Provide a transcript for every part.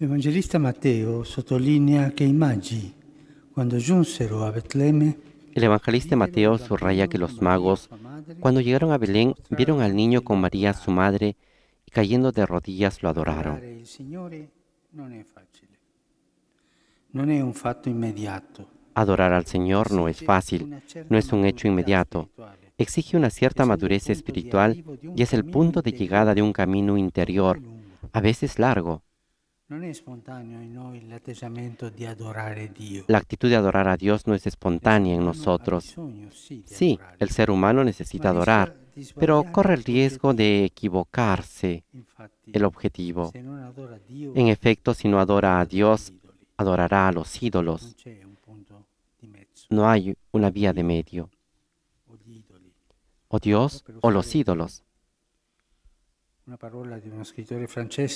Evangelista Mateo sottolinea che a el evangelista Mateo subraya que los magos, cuando llegaron a Belén, vieron al niño con María, su madre, y cayendo de rodillas lo adoraron. Adorar al Señor no es fácil, no es un hecho inmediato. Exige una cierta madurez espiritual y es el punto de llegada de un camino interior, a veces largo, la actitud de adorar a Dios no es espontánea en nosotros. Sí, el ser humano necesita adorar, pero corre el riesgo de equivocarse el objetivo. En efecto, si no adora a Dios, adorará a los ídolos. No hay una vía de medio. O Dios o los ídolos.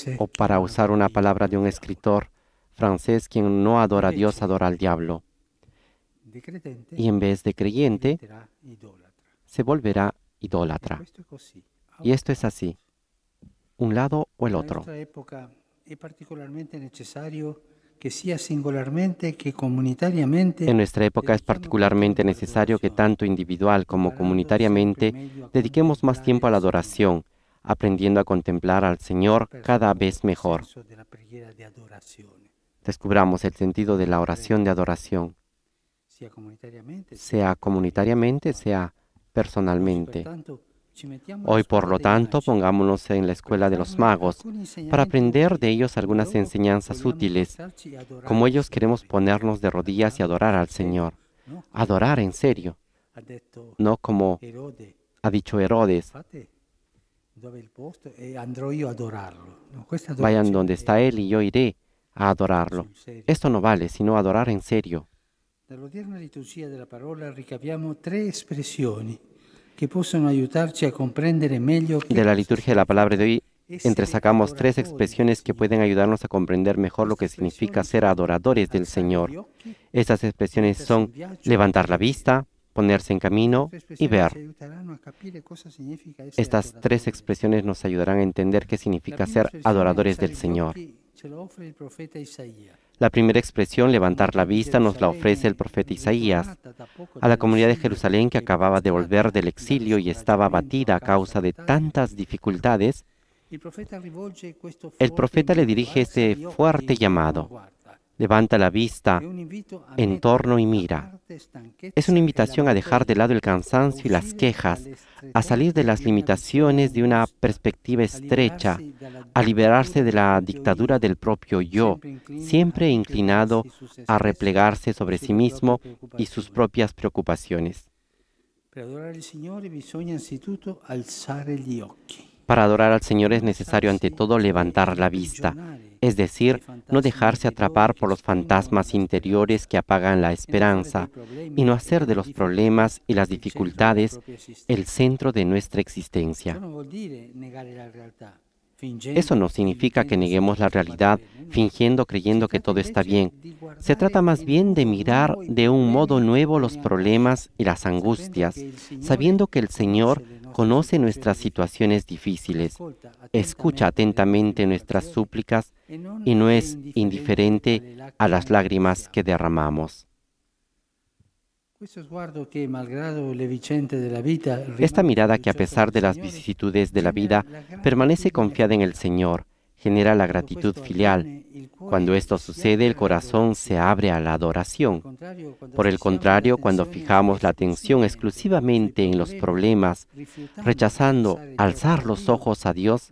Eh. O para usar una palabra de un escritor francés, quien no adora a Dios, adora al diablo. Y en vez de creyente, se volverá idólatra. Y esto es así, un lado o el otro. En nuestra época es particularmente necesario que tanto individual como comunitariamente dediquemos más tiempo a la adoración aprendiendo a contemplar al Señor cada vez mejor. Descubramos el sentido de la oración de adoración, sea comunitariamente, ah. sea personalmente. Hoy, por lo tanto, pongámonos en la escuela de los magos para aprender de ellos algunas enseñanzas útiles, como ellos queremos ponernos de rodillas y adorar al Señor. Adorar en serio, no como ha dicho Herodes. Eh, Vayan donde está Él y yo iré a adorarlo. Esto no vale, sino adorar en serio. De la liturgia de la palabra de hoy entresacamos tres expresiones que pueden ayudarnos a comprender mejor lo que significa ser adoradores del Señor. Estas expresiones son levantar la vista, ponerse en camino y ver. Estas tres expresiones nos ayudarán a entender qué significa ser adoradores del Señor. La primera expresión, levantar la vista, nos la ofrece el profeta Isaías a la comunidad de Jerusalén que acababa de volver del exilio y estaba abatida a causa de tantas dificultades. El profeta le dirige este fuerte llamado Levanta la vista en torno y mira. Es una invitación a dejar de lado el cansancio y las quejas, a salir de las limitaciones de una perspectiva estrecha, a liberarse de la dictadura del propio yo, siempre inclinado a replegarse sobre sí mismo y sus propias preocupaciones. Para adorar al Señor es necesario ante todo levantar la vista, es decir, no dejarse atrapar por los fantasmas interiores que apagan la esperanza y no hacer de los problemas y las dificultades el centro de nuestra existencia. Eso no significa que neguemos la realidad fingiendo, creyendo que todo está bien. Se trata más bien de mirar de un modo nuevo los problemas y las angustias, sabiendo que el Señor conoce nuestras situaciones difíciles, escucha atentamente nuestras súplicas y no es indiferente a las lágrimas que derramamos. Pues, Esta mirada que a pesar de las vicisitudes de la vida permanece confiada en el Señor, genera la gratitud filial. Cuando esto sucede, el corazón se abre a la adoración. Por el contrario, cuando fijamos la atención exclusivamente en los problemas, rechazando alzar los ojos a Dios,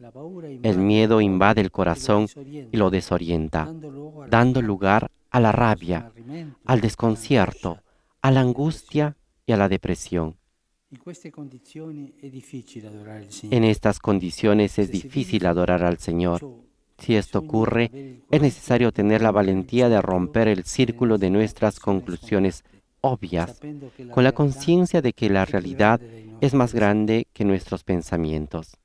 el miedo invade el corazón y lo desorienta, dando lugar a la rabia, al desconcierto, a la angustia y a la depresión. En estas condiciones es difícil adorar al Señor. Si esto ocurre, es necesario tener la valentía de romper el círculo de nuestras conclusiones obvias, con la conciencia de que la realidad es más grande que nuestros pensamientos.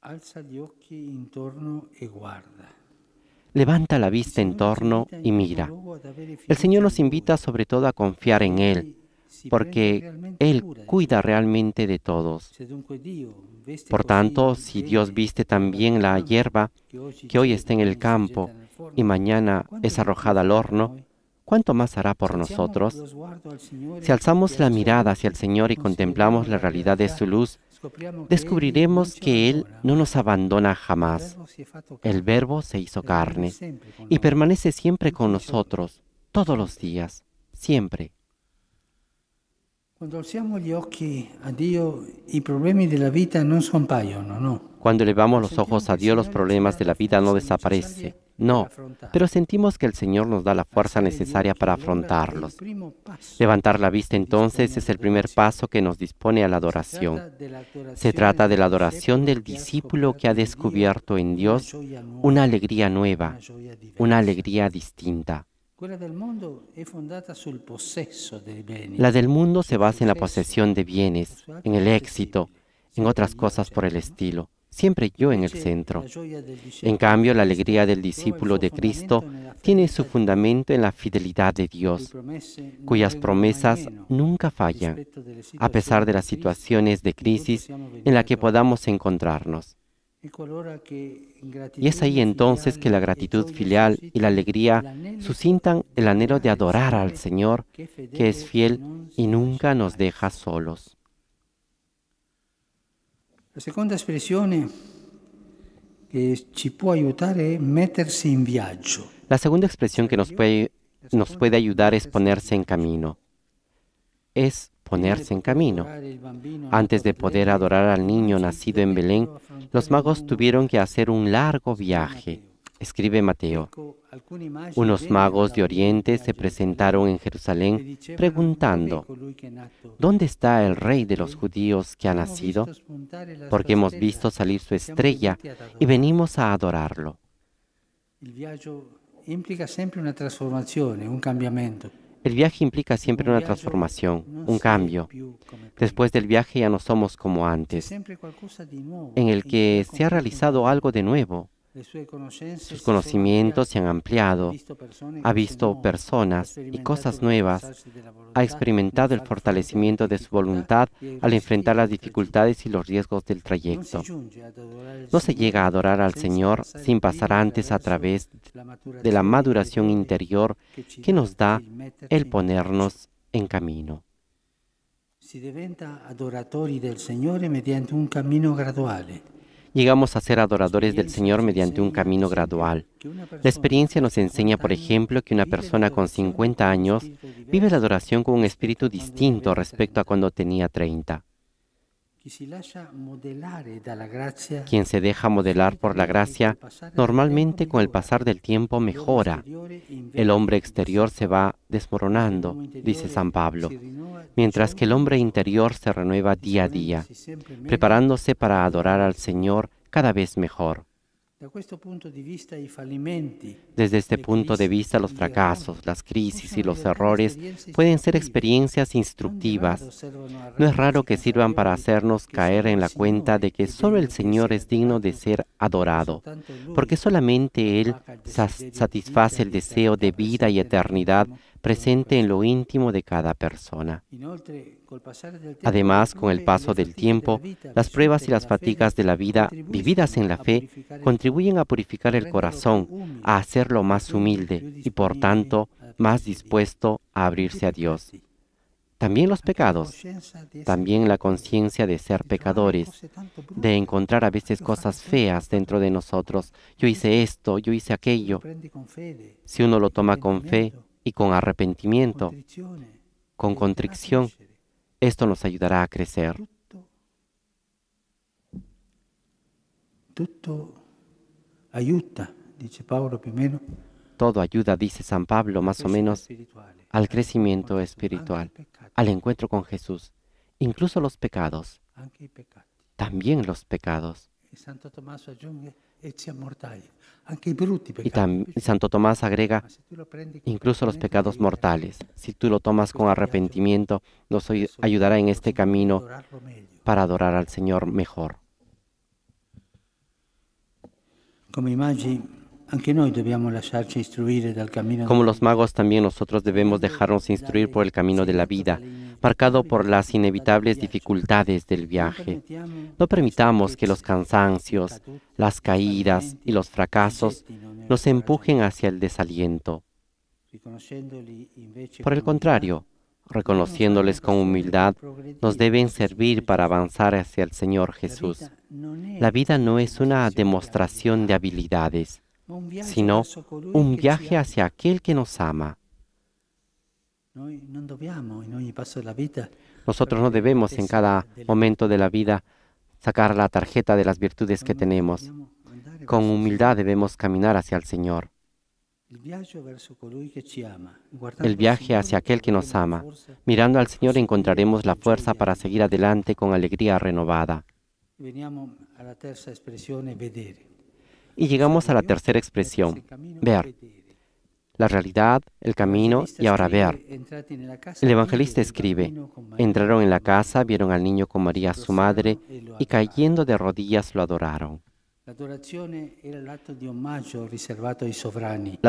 Alza e guarda. Levanta la vista en torno y mira. El Señor nos invita sobre todo a confiar en Él, porque Él ¿eh? cuida realmente de todos. Este por tanto, si Dios viste también la hierba que hoy está en el campo y mañana es arrojada al horno, ¿cuánto más hará por nosotros? Si alzamos este la mirada hacia el Señor y contemplamos la realidad de su luz, descubriremos que Él no nos abandona jamás. El verbo se hizo carne y permanece siempre con nosotros, todos los días, siempre. Cuando elevamos los ojos a Dios, los problemas de la vida no desaparecen. No, pero sentimos que el Señor nos da la fuerza necesaria para afrontarlos. Levantar la vista entonces es el primer paso que nos dispone a la adoración. Se trata de la adoración del discípulo que ha descubierto en Dios una alegría nueva, una alegría distinta. La del mundo se basa en la posesión de bienes, en el éxito, en otras cosas por el estilo siempre yo en el centro. En cambio, la alegría del discípulo de Cristo tiene su fundamento en la fidelidad de Dios, cuyas promesas nunca fallan, a pesar de las situaciones de crisis en las que podamos encontrarnos. Y es ahí entonces que la gratitud filial y la alegría suscitan el anhelo de adorar al Señor, que es fiel y nunca nos deja solos. La La segunda expresión que nos puede ayudar es ponerse en camino. Es ponerse en camino. Antes de poder adorar al niño nacido en Belén, los magos tuvieron que hacer un largo viaje escribe Mateo. Unos magos de Oriente se presentaron en Jerusalén preguntando, ¿dónde está el rey de los judíos que ha nacido? Porque hemos visto salir su estrella y venimos a adorarlo. El viaje implica siempre una transformación, un cambio. Después del viaje ya no somos como antes, en el que se ha realizado algo de nuevo, sus conocimientos se han ampliado, ha visto personas y cosas nuevas, ha experimentado el fortalecimiento de su voluntad al enfrentar las dificultades y los riesgos del trayecto. No se llega a adorar al Señor sin pasar antes a través de la maduración interior que nos da el ponernos en camino. Si del Señor mediante un camino gradual llegamos a ser adoradores del Señor mediante un camino gradual. La experiencia nos enseña, por ejemplo, que una persona con 50 años vive la adoración con un espíritu distinto respecto a cuando tenía 30. Eh, Quien se deja modelar por la gracia, normalmente con el pasar del tiempo mejora. El hombre exterior se va desmoronando, dice San Pablo, mientras que el hombre interior se renueva día a día, preparándose para adorar al Señor cada vez mejor. Desde este punto de vista, los fracasos, las crisis y los errores pueden ser experiencias instructivas. No es raro que sirvan para hacernos caer en la cuenta de que solo el Señor es digno de ser adorado, porque solamente Él satisface el deseo de vida y eternidad presente en lo íntimo de cada persona. Además, con el paso del tiempo, las pruebas y las fatigas de la vida vividas en la fe contribuyen a purificar el corazón, a hacerlo más humilde y, por tanto, más dispuesto a abrirse a Dios. También los pecados, también la conciencia de ser pecadores, de encontrar a veces cosas feas dentro de nosotros. Yo hice esto, yo hice aquello. Si uno lo toma con fe, y con arrepentimiento, con e contrición, esto nos ayudará a crecer. Todo ayuda, dice San Pablo, más o menos, al crecimiento espiritual, al encuentro con Jesús, incluso los pecados, también los pecados. E e y Santo Tomás agrega, incluso los pecados mortales, si tú lo tomas con arrepentimiento, nos ayudará en este camino para adorar al Señor mejor. Como los magos también nosotros debemos dejarnos instruir por el camino de la vida, marcado por las inevitables dificultades del viaje. No permitamos que los cansancios, las caídas y los fracasos nos empujen hacia el desaliento. Por el contrario, reconociéndoles con humildad, nos deben servir para avanzar hacia el Señor Jesús. La vida no es una demostración de habilidades, sino un viaje hacia aquel que nos ama. Nosotros no debemos en cada momento de la vida sacar la tarjeta de las virtudes que tenemos. Con humildad debemos caminar hacia el Señor. El viaje hacia aquel que nos ama. Mirando al Señor encontraremos la fuerza para seguir adelante con alegría renovada. Y llegamos a la tercera expresión, ver la realidad, el camino y ahora ver. El evangelista escribe, entraron en la casa, vieron al niño con María su madre y cayendo de rodillas lo adoraron. La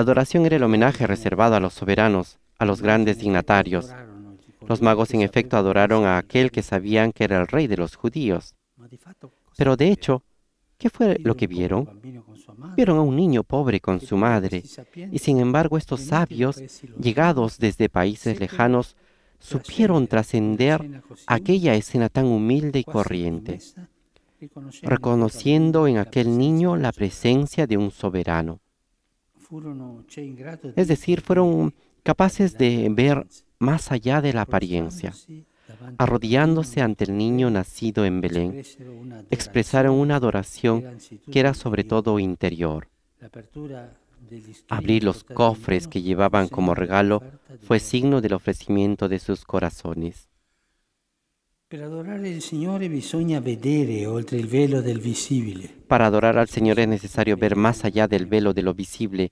adoración era el homenaje reservado a los soberanos, a los grandes dignatarios. Los magos en efecto adoraron a aquel que sabían que era el rey de los judíos. Pero de hecho, ¿Qué fue lo que vieron? Vieron a un niño pobre con su madre, y sin embargo estos sabios, llegados desde países lejanos, supieron trascender aquella escena tan humilde y corriente, reconociendo en aquel niño la presencia de un soberano. Es decir, fueron capaces de ver más allá de la apariencia arrodillándose ante el niño nacido en Belén, expresaron una adoración que era sobre todo interior. Abrir los cofres que llevaban como regalo fue signo del ofrecimiento de sus corazones. Para adorar al Señor es necesario ver más allá del velo de lo visible,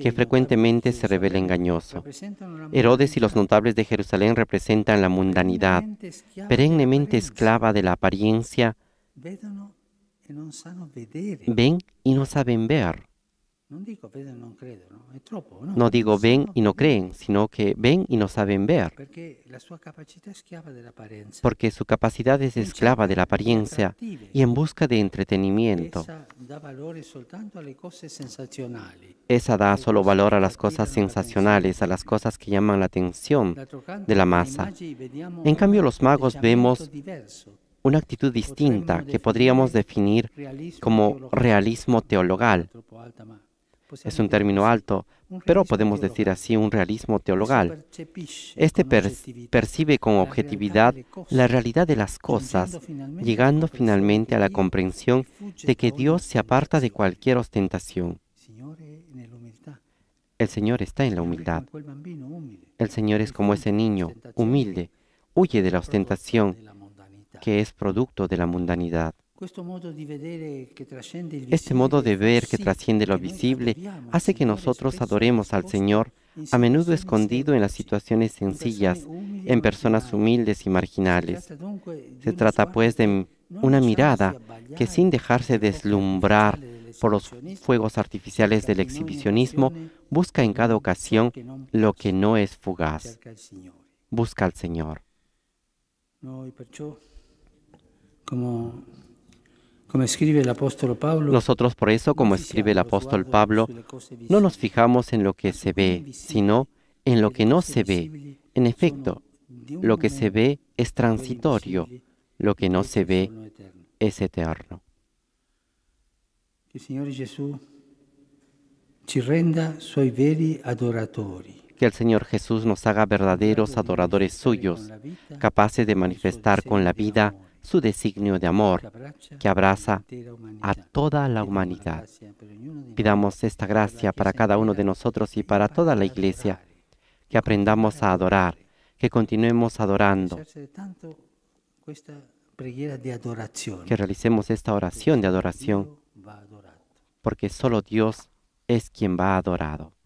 que frecuentemente se revela engañoso. Herodes y los notables de Jerusalén representan la mundanidad, perennemente esclava de la apariencia. Ven y no saben ver. No digo ven y no creen, sino que ven y no saben ver. Porque su capacidad es esclava de la apariencia y en busca de entretenimiento. Esa da solo valor a las cosas sensacionales, a las cosas que llaman la atención de la masa. En cambio, los magos vemos una actitud distinta que podríamos definir como realismo teologal pues, es un término alto, pero podemos decir así un realismo teologal. Este percibe con objetividad la realidad de las cosas, llegando finalmente a la comprensión de que Dios se aparta de cualquier ostentación. Eh, el Señor está en la humildad. El Señor es como ese niño, humilde, huye de la ostentación, que es producto de la mundanidad. Este modo de ver que trasciende lo visible hace que nosotros adoremos al Señor, a menudo escondido en las situaciones sencillas, en personas humildes y marginales. Se trata pues de una mirada que sin dejarse deslumbrar por los fuegos artificiales del exhibicionismo, busca en cada ocasión lo que no es fugaz. Busca al Señor. Como escribe el apóstol Pablo, Nosotros por eso, como escribe el apóstol Pablo, no nos fijamos en lo que se ve, sino en lo que no se ve. En efecto, lo que se ve es transitorio, lo que no se ve es eterno. Que el Señor Jesús nos haga verdaderos adoradores suyos, capaces de manifestar con la vida su designio de amor que abraza a toda la humanidad. Pidamos esta gracia para cada uno de nosotros y para toda la Iglesia, que aprendamos a adorar, que continuemos adorando, que realicemos esta oración de adoración, porque solo Dios es quien va adorado.